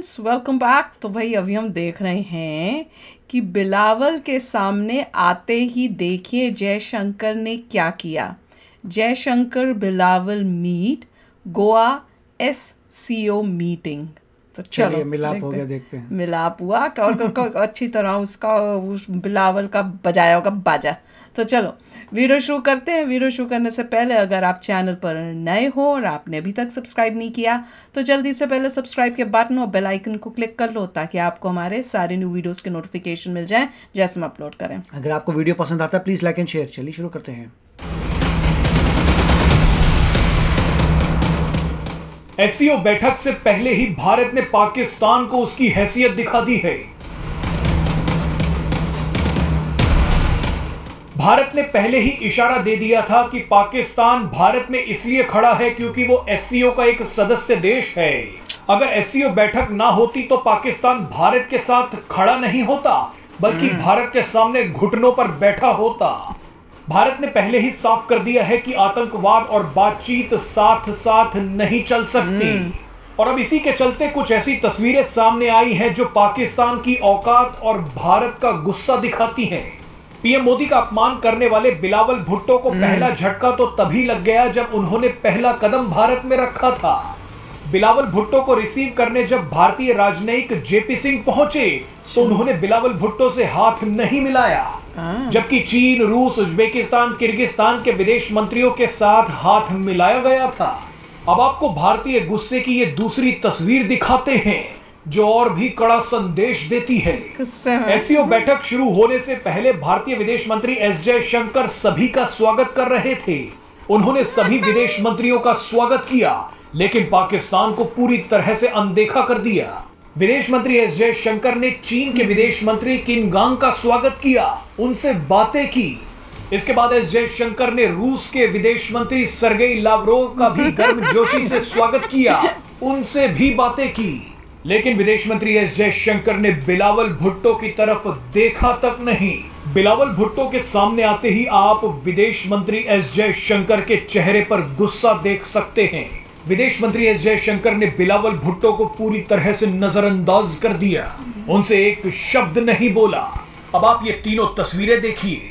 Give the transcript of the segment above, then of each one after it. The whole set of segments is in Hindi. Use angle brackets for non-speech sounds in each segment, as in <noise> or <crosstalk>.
फ्रेंड्स वेलकम बैक तो भाई अभी हम देख रहे हैं कि बिलावल के सामने आते ही देखिए जयशंकर ने क्या किया Jaishankar Bilawal meet Goa S C O meeting तो चलो मिलाप हो गया देखते हैं मिलाप हुआ और अच्छी तरह उसका उस बिलावल का बजाया होगा बाजा तो चलो वीडियो शुरू करते हैं वीडियो शुरू करने से पहले अगर आप चैनल पर नए हो और आपने अभी तक सब्सक्राइब नहीं किया तो जल्दी से पहले सब्सक्राइब के बटन और बेल आइकन को क्लिक कर लो ताकि आपको हमारे सारे न्यू वीडियोस के नोटिफिकेशन मिल जाएं जैसे हम अपलोड करें अगर आपको वीडियो पसंद आता है प्लीज़ लाइक एंड शेयर चलिए शुरू करते हैं एससीओ बैठक से पहले ही भारत ने पाकिस्तान को उसकी हैसियत दिखा दी है भारत ने पहले ही इशारा दे दिया था कि पाकिस्तान भारत में इसलिए खड़ा है क्योंकि वो एससीओ का एक सदस्य देश है अगर एससीओ बैठक ना होती तो पाकिस्तान भारत के साथ खड़ा नहीं होता बल्कि हम्म। भारत के सामने घुटनों पर बैठा होता भारत ने पहले ही साफ कर दिया है कि आतंकवाद और बातचीत साथ साथ नहीं चल सकती हम्म। और अब इसी के चलते कुछ ऐसी तस्वीरें सामने आई हैं जो पाकिस्तान की औकात और भारत का गुस्सा दिखाती हैं पीएम मोदी का अपमान करने वाले बिलावल भुट्टो को हम्म। पहला झटका तो तभी लग गया जब उन्होंने पहला कदम भारत में रखा था बिलावल भुट्टो को रिसीव करने जब भारतीय राजनयिक जेपी सिंह पहुंचे तो उन्होंने बिलावल भुट्टो से हाथ नहीं मिलाया हाँ। जबकि चीन रूस उज्बेकिस्तान किर्गिस्तान के विदेश मंत्रियों के साथ हाथ मिलाया गया था अब आपको भारतीय गुस्से की ये दूसरी तस्वीर दिखाते हैं जो और भी कड़ा संदेश देती है एससीओ बैठक शुरू होने से पहले भारतीय विदेश मंत्री एस जयशंकर सभी का स्वागत कर रहे थे उन्होंने सभी विदेश मंत्रियों का स्वागत किया लेकिन पाकिस्तान को पूरी तरह से अनदेखा कर दिया विदेश मंत्री एस जयशंकर ने चीन के विदेश मंत्री किम गांग का स्वागत किया उनसे बातें की इसके बाद एस जयशंकर ने रूस के विदेश मंत्री सरगेई लावरोव का भी <laughs> गर्मजोशी से स्वागत किया उनसे भी बातें की लेकिन विदेश मंत्री एस जयशंकर ने बिलावल भुट्टो की तरफ देखा तक नहीं बिलावल भुट्टो के सामने आते ही आप विदेश मंत्री एस जयशंकर के चेहरे पर गुस्सा देख सकते हैं विदेश मंत्री एस जयशंकर ने बिलावल भुट्टो को पूरी तरह से नजरअंदाज कर दिया उनसे एक शब्द नहीं बोला अब आप ये तीनों तस्वीरें देखिए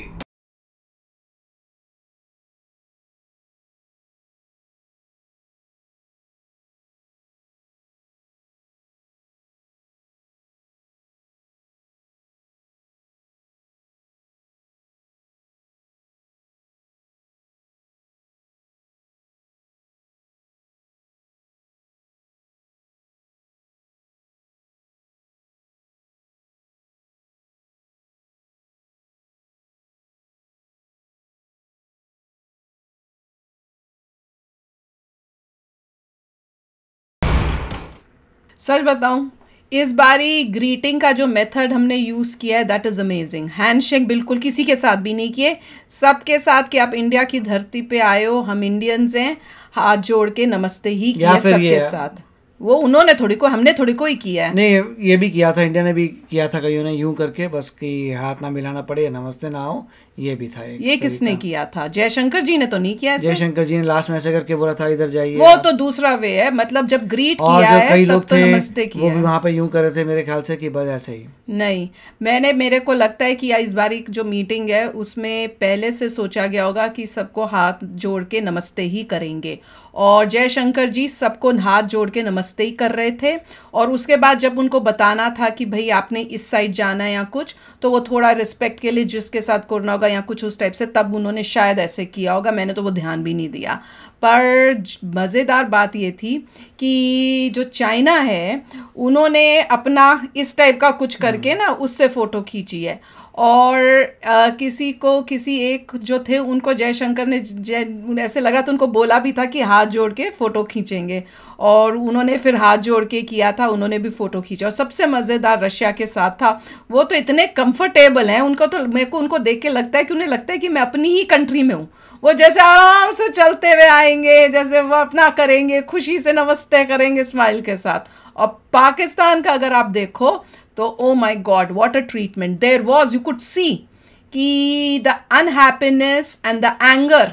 सच बताऊं इस बारी ग्रीटिंग का जो मेथड हमने यूज़ किया है दैट इज़ अमेजिंग हैंडशेक बिल्कुल किसी के साथ भी नहीं किए सबके साथ कि आप इंडिया की धरती पे आए हो हम इंडियंस हैं हाथ जोड़ के नमस्ते ही किए सबके साथ वो उन्होंने थोड़ी को हमने थोड़ी को ही किया है नहीं ये भी किया था इंडिया ने भी किया था कईयों ने यूं करके बस कि हाथ ना मिलाना पड़े नमस्ते ना हो ये भी था ये किसने किया था जयशंकर जी ने तो नहीं किया जयशंकर जी ने लास्ट में ऐसे करके बोला था इधर जाइए वो तो दूसरा वे है मतलब जब ग्रीट और किया है कई लोग तो नमस्ते किया वो भी वहाँ पे यूं कर रहे थे मेरे ख्याल से कि बस ऐसे ही नहीं मैंने मेरे को लगता है कि इस बार जो मीटिंग है उसमें पहले से सोचा गया होगा कि सबको हाथ जोड़ के नमस्ते ही करेंगे और जयशंकर जी सबको हाथ जोड़ के नमस्ते रास्ते ही कर रहे थे और उसके बाद जब उनको बताना था कि भाई आपने इस साइड जाना है या कुछ तो वो थोड़ा रिस्पेक्ट के लिए जिसके साथ करना होगा या कुछ उस टाइप से तब उन्होंने शायद ऐसे किया होगा मैंने तो वो ध्यान भी नहीं दिया पर मज़ेदार बात ये थी कि जो चाइना है उन्होंने अपना इस टाइप का कुछ करके हम्म। ना उससे फ़ोटो खींची है और आ, किसी को किसी एक जो थे उनको जयशंकर ने जय ऐसे लग रहा था उनको बोला भी था कि हाथ जोड़ के फ़ोटो खींचेंगे और उन्होंने फिर हाथ जोड़ के किया था उन्होंने भी फ़ोटो खींचा और सबसे मज़ेदार रशिया के साथ था वो तो इतने कंफर्टेबल हैं उनको तो मेरे को उनको देख के लगता है कि उन्हें लगता है कि मैं अपनी ही कंट्री में हूँ वो जैसे आराम से चलते हुए आएंगे जैसे वो अपना करेंगे खुशी से नमस्ते करेंगे स्माइल के साथ और पाकिस्तान का अगर आप देखो तो oh my god what a treatment there was you could see कि the unhappiness and the anger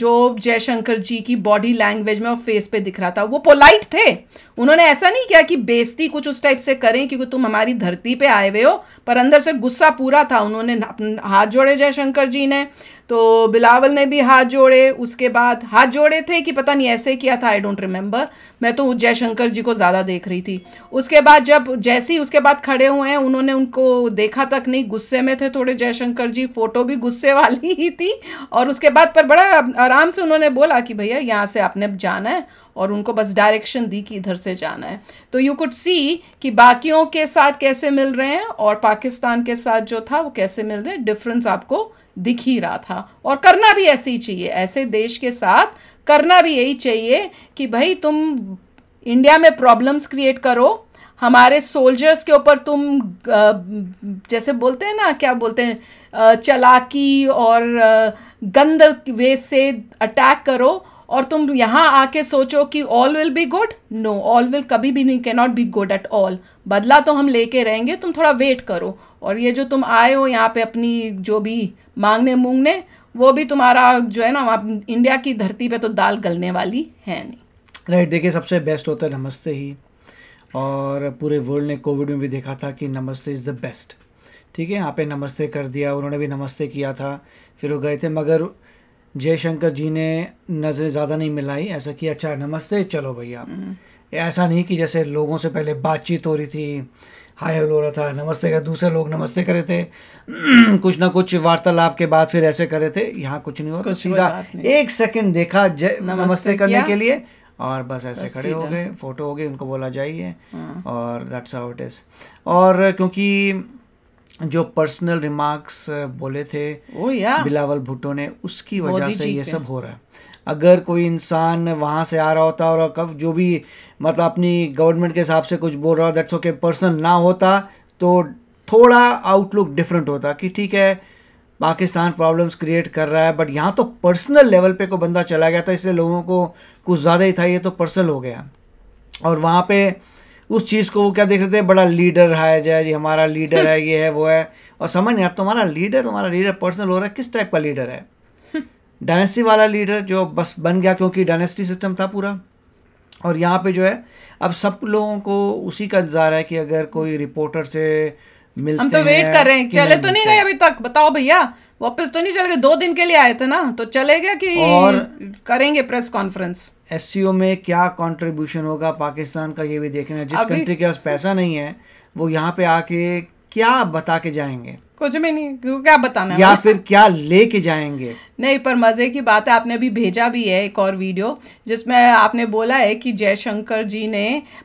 जो जयशंकर जी की बॉडी लैंग्वेज में और फेस पे दिख रहा था वो पोलाइट थे उन्होंने ऐसा नहीं किया कि बेस्ती कुछ उस टाइप से करें क्योंकि तुम हमारी धरती पे आए हुए हो पर अंदर से गुस्सा पूरा था उन्होंने अपने हाथ जोड़े जयशंकर जी ने तो बिलावल ने भी हाथ जोड़े उसके बाद हाथ जोड़े थे कि पता नहीं ऐसे किया था आई डोंट रिमेंबर मैं तो जयशंकर जी को ज़्यादा देख रही थी उसके बाद जब जैसे ही उसके बाद खड़े हुए हैं उन्होंने उनको देखा तक नहीं गुस्से में थे थोड़े जयशंकर जी फ़ोटो भी गुस्से वाली ही थी और उसके बाद पर बड़ा आराम से उन्होंने बोला कि भैया यहाँ से आपने जाना है और उनको बस डायरेक्शन दी कि इधर से जाना है तो यू कुड सी कि बाकियों के साथ कैसे मिल रहे हैं और पाकिस्तान के साथ जो था वो कैसे मिल रहे हैं डिफरेंस आपको दिख ही रहा था और करना भी ऐसे ही चाहिए ऐसे देश के साथ करना भी यही चाहिए कि भाई तुम इंडिया में प्रॉब्लम्स क्रिएट करो हमारे सोल्जर्स के ऊपर तुम जैसे बोलते हैं ना क्या बोलते हैं चलाकी और गंद वे से अटैक करो और तुम यहाँ आके सोचो कि all will be good no all will कभी भी नहीं cannot be good at all बदला तो हम लेके रहेंगे तुम थोड़ा वेट करो और ये जो तुम आए हो यहाँ पे अपनी जो भी मांगने मूंगने वो भी तुम्हारा जो है ना वहाँ इंडिया की धरती पे तो दाल गलने वाली है नहीं राइट right, देखिए सबसे बेस्ट होता है नमस्ते ही और पूरे वर्ल्ड ने कोविड में भी देखा था कि नमस्ते इज़ द बेस्ट ठीक है यहाँ पे नमस्ते कर दिया उन्होंने भी नमस्ते किया था फिर वो गए थे मगर जयशंकर जी ने नज़रें ज़्यादा नहीं मिलाई ऐसा किया अच्छा नमस्ते चलो भैया ऐसा नहीं कि जैसे लोगों से पहले बातचीत हो रही थी हाय हेलो हो रहा था नमस्ते कर दूसरे लोग नमस्ते करे थे <clears throat> कुछ ना कुछ वार्तालाप के बाद फिर ऐसे करे थे यहाँ कुछ नहीं हो तो सीधा एक सेकंड देखा जय नमस्ते, नमस्ते करने के लिए और बस ऐसे खड़े हो गए फोटो हो गए उनको बोला जाइए हाँ। और दैट्स हाउ इट इज़ और क्योंकि जो पर्सनल रिमार्क्स बोले थे oh, बिलावल भुट्टो ने उसकी वजह से ये सब हो रहा है अगर कोई इंसान वहाँ से आ रहा होता और कब जो भी मतलब अपनी गवर्नमेंट के हिसाब से कुछ बोल रहा हो दैट्स ओके पर्सनल ना होता तो थोड़ा आउटलुक डिफरेंट होता कि ठीक है पाकिस्तान प्रॉब्लम्स क्रिएट कर रहा है बट यहाँ तो पर्सनल लेवल पे को बंदा चला गया था इसलिए लोगों को कुछ ज़्यादा ही था ये तो पर्सनल हो गया और वहाँ पर उस चीज़ को वो क्या देख रहे थे बड़ा लीडर है जय जी हमारा लीडर है ये है वो है और समझ नहीं आता तुम्हारा लीडर तुम्हारा लीडर पर्सनल हो रहा है किस टाइप का लीडर है डायनेस्टी <laughs> वाला लीडर जो बस बन गया क्योंकि डायनेस्टी सिस्टम था पूरा और यहाँ पे जो है अब सब लोगों को उसी का इंतज़ार है कि अगर कोई रिपोर्टर से मिलते हम तो वेट कर रहे हैं चले तो नहीं गए अभी तक बताओ भैया वापस तो नहीं चले गए दो दिन के लिए आए थे ना तो चले गए कि और करेंगे प्रेस कॉन्फ्रेंस एस में क्या कॉन्ट्रीब्यूशन होगा पाकिस्तान का ये भी देखना है जिस कंट्री के पास पैसा नहीं है वो यहाँ पे आके क्या बता के जाएंगे कुछ भी नहीं क्या बताना या फिर क्या लेके जाएंगे नहीं पर मज़े की बात है आपने अभी भेजा भी है एक और वीडियो जिसमें आपने बोला है कि जयशंकर जी ने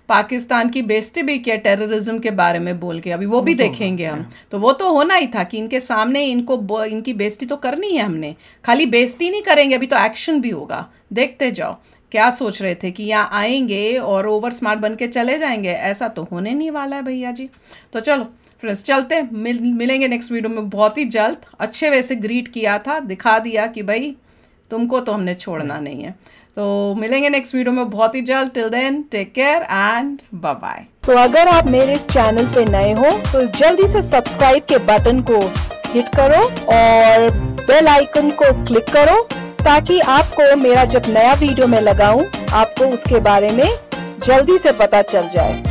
पाकिस्तान की बेइज्जती भी किया टेररिज्म के बारे में बोल के अभी वो भी तो देखेंगे हम तो वो तो होना ही था कि इनके सामने इनको इनकी बेइज्जती तो करनी है हमने खाली बेस्ती नहीं करेंगे अभी तो एक्शन भी होगा देखते जाओ क्या सोच रहे थे कि यहाँ आएंगे और ओवर स्मार्ट बन के चले जाएंगे ऐसा तो होने नहीं वाला है भैया जी तो चलो फ्रेंड्स चलते हैं मिल मिलेंगे नेक्स्ट वीडियो में बहुत ही जल्द अच्छे वैसे ग्रीट किया था दिखा दिया कि भाई तुमको तो हमने छोड़ना हम्म। नहीं है तो मिलेंगे नेक्स्ट वीडियो में बहुत ही जल्द till then take care and bye bye तो अगर आप मेरे इस चैनल पे नए हो तो जल्दी से सब्सक्राइब के बटन को हिट करो और बेल आइकन को क्लिक करो ताकि आपको मेरा जब नया वीडियो में लगाऊं आपको उसके बारे में जल्दी से पता चल जाए